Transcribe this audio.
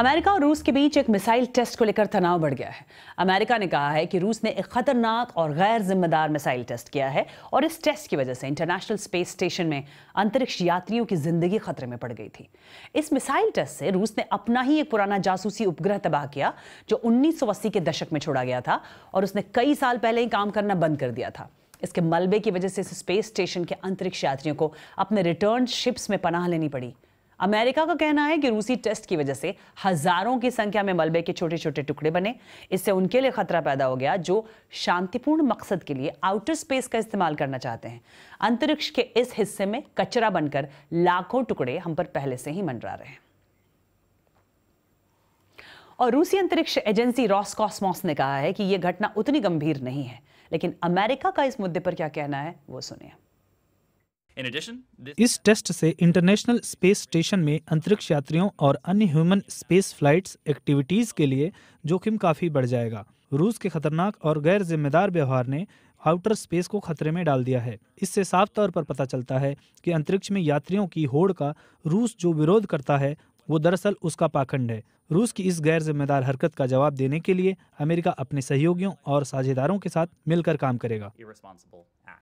America और रूस के बीच एक मिसाइल टेस्ट को लेकर तनाव बढ़ गया है अमेरिका ने कहा है कि रूस ने एक खतरनाक और गैर जिम्मेदार मिसाइल टेस्ट किया है और इस टेस्ट की वजह से इंटरनेशनल स्पेस स्टेशन में अंतरिक्ष यात्रियों की जिंदगी खतरे में पड़ गई थी इस मिसाइल टेस्ट से रूस ने अपना ही एक पुराना जासूसी उपग्रह तबाह किया जो उन्नीस के दशक में छोड़ा गया था और उसने कई साल पहले ही काम करना बंद कर दिया था इसके मलबे की वजह से स्पेस स्टेशन के अंतरिक्ष यात्रियों को अपने रिटर्न शिप्स में पनाह लेनी पड़ी अमेरिका का कहना है कि रूसी टेस्ट की वजह से हजारों की संख्या में मलबे के छोटे छोटे टुकड़े बने इससे उनके लिए खतरा पैदा हो गया जो शांतिपूर्ण मकसद के लिए आउटर स्पेस का इस्तेमाल करना चाहते हैं अंतरिक्ष के इस हिस्से में कचरा बनकर लाखों टुकड़े हम पर पहले से ही मंडरा रहे हैं और रूसी अंतरिक्ष एजेंसी रॉसकॉस्मोस ने कहा है कि यह घटना उतनी गंभीर नहीं है लेकिन अमेरिका का इस मुद्दे पर क्या कहना है वो सुनिए इस टेस्ट से इंटरनेशनल स्पेस स्टेशन में अंतरिक्ष यात्रियों और अन्य ह्यूमन स्पेस फ्लाइट्स एक्टिविटीज के लिए जोखिम काफी बढ़ जाएगा रूस के खतरनाक और गैर जिम्मेदार व्यवहार ने आउटर स्पेस को खतरे में डाल दिया है इससे साफ तौर पर पता चलता है कि अंतरिक्ष में यात्रियों की होड़ का रूस जो विरोध करता है वो दरअसल उसका पाखंड है रूस की इस गैर जिम्मेदार हरकत का जवाब देने के लिए अमेरिका अपने सहयोगियों और साझेदारों के साथ मिलकर काम करेगा